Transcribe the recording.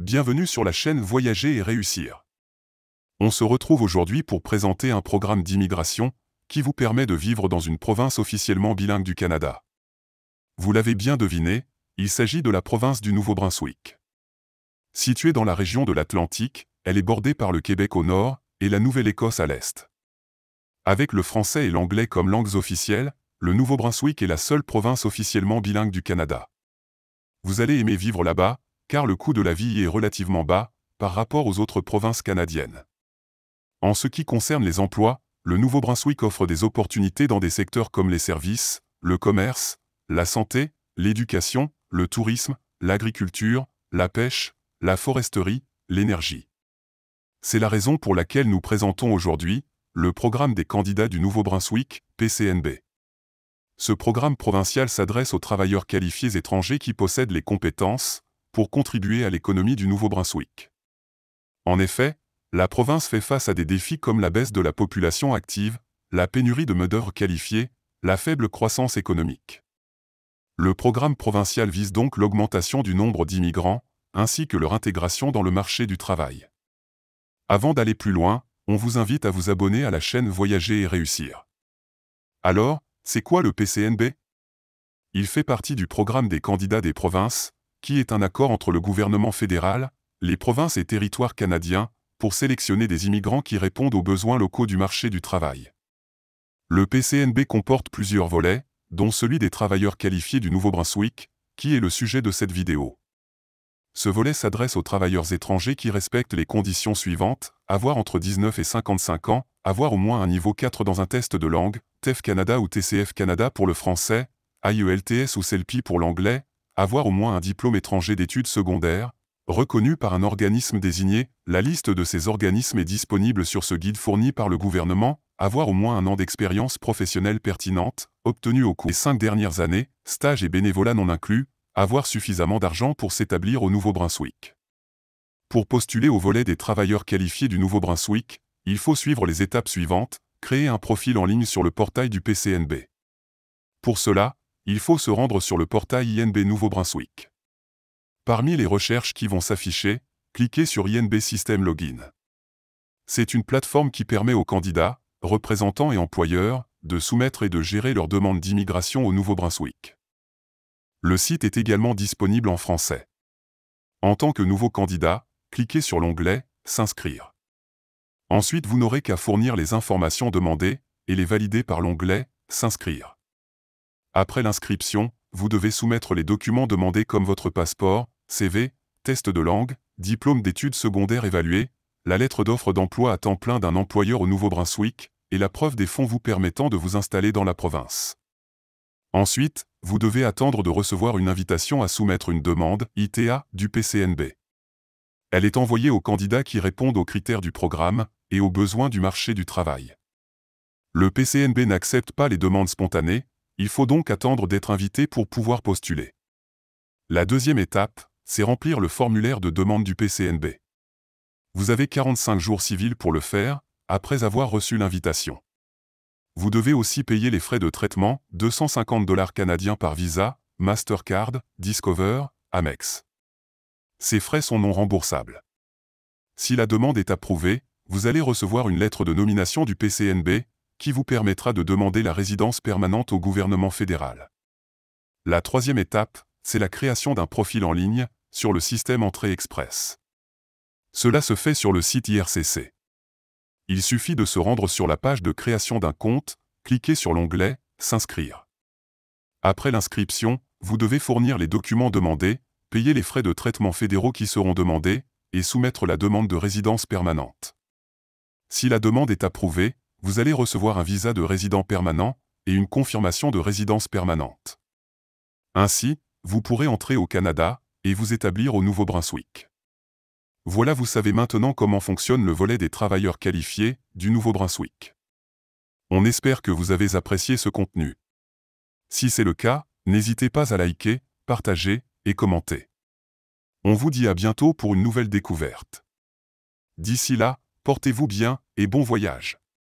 Bienvenue sur la chaîne Voyager et réussir. On se retrouve aujourd'hui pour présenter un programme d'immigration qui vous permet de vivre dans une province officiellement bilingue du Canada. Vous l'avez bien deviné, il s'agit de la province du Nouveau-Brunswick. Située dans la région de l'Atlantique, elle est bordée par le Québec au nord et la Nouvelle-Écosse à l'est. Avec le français et l'anglais comme langues officielles, le Nouveau-Brunswick est la seule province officiellement bilingue du Canada. Vous allez aimer vivre là-bas, car le coût de la vie est relativement bas par rapport aux autres provinces canadiennes. En ce qui concerne les emplois, le Nouveau-Brunswick offre des opportunités dans des secteurs comme les services, le commerce, la santé, l'éducation, le tourisme, l'agriculture, la pêche, la foresterie, l'énergie. C'est la raison pour laquelle nous présentons aujourd'hui le programme des candidats du Nouveau-Brunswick, PCNB. Ce programme provincial s'adresse aux travailleurs qualifiés étrangers qui possèdent les compétences, pour contribuer à l'économie du Nouveau-Brunswick. En effet, la province fait face à des défis comme la baisse de la population active, la pénurie de modeurs qualifiés, la faible croissance économique. Le programme provincial vise donc l'augmentation du nombre d'immigrants, ainsi que leur intégration dans le marché du travail. Avant d'aller plus loin, on vous invite à vous abonner à la chaîne Voyager et réussir. Alors, c'est quoi le PCNB Il fait partie du programme des candidats des provinces, qui est un accord entre le gouvernement fédéral, les provinces et territoires canadiens, pour sélectionner des immigrants qui répondent aux besoins locaux du marché du travail. Le PCNB comporte plusieurs volets, dont celui des travailleurs qualifiés du Nouveau-Brunswick, qui est le sujet de cette vidéo. Ce volet s'adresse aux travailleurs étrangers qui respectent les conditions suivantes, avoir entre 19 et 55 ans, avoir au moins un niveau 4 dans un test de langue, TEF Canada ou TCF Canada pour le français, IELTS ou CELPI pour l'anglais, avoir au moins un diplôme étranger d'études secondaires, reconnu par un organisme désigné, la liste de ces organismes est disponible sur ce guide fourni par le gouvernement, avoir au moins un an d'expérience professionnelle pertinente, obtenue au cours des cinq dernières années, stage et bénévolat non inclus, avoir suffisamment d'argent pour s'établir au Nouveau-Brunswick. Pour postuler au volet des travailleurs qualifiés du Nouveau-Brunswick, il faut suivre les étapes suivantes, créer un profil en ligne sur le portail du PCNB. Pour cela, il faut se rendre sur le portail INB Nouveau-Brunswick. Parmi les recherches qui vont s'afficher, cliquez sur INB System Login. C'est une plateforme qui permet aux candidats, représentants et employeurs de soumettre et de gérer leurs demandes d'immigration au Nouveau-Brunswick. Le site est également disponible en français. En tant que nouveau candidat, cliquez sur l'onglet « S'inscrire ». Ensuite, vous n'aurez qu'à fournir les informations demandées et les valider par l'onglet « S'inscrire ». Après l'inscription, vous devez soumettre les documents demandés comme votre passeport, CV, test de langue, diplôme d'études secondaires évalué, la lettre d'offre d'emploi à temps plein d'un employeur au Nouveau-Brunswick et la preuve des fonds vous permettant de vous installer dans la province. Ensuite, vous devez attendre de recevoir une invitation à soumettre une demande ITA du PCNB. Elle est envoyée aux candidats qui répondent aux critères du programme et aux besoins du marché du travail. Le PCNB n'accepte pas les demandes spontanées, il faut donc attendre d'être invité pour pouvoir postuler. La deuxième étape, c'est remplir le formulaire de demande du PCNB. Vous avez 45 jours civils pour le faire, après avoir reçu l'invitation. Vous devez aussi payer les frais de traitement, 250 dollars canadiens par Visa, Mastercard, Discover, Amex. Ces frais sont non remboursables. Si la demande est approuvée, vous allez recevoir une lettre de nomination du PCNB qui vous permettra de demander la résidence permanente au gouvernement fédéral. La troisième étape, c'est la création d'un profil en ligne, sur le système Entrée Express. Cela se fait sur le site IRCC. Il suffit de se rendre sur la page de création d'un compte, cliquer sur l'onglet « S'inscrire ». Après l'inscription, vous devez fournir les documents demandés, payer les frais de traitement fédéraux qui seront demandés, et soumettre la demande de résidence permanente. Si la demande est approuvée, vous allez recevoir un visa de résident permanent et une confirmation de résidence permanente. Ainsi, vous pourrez entrer au Canada et vous établir au Nouveau-Brunswick. Voilà, vous savez maintenant comment fonctionne le volet des travailleurs qualifiés du Nouveau-Brunswick. On espère que vous avez apprécié ce contenu. Si c'est le cas, n'hésitez pas à liker, partager et commenter. On vous dit à bientôt pour une nouvelle découverte. D'ici là, portez-vous bien et bon voyage.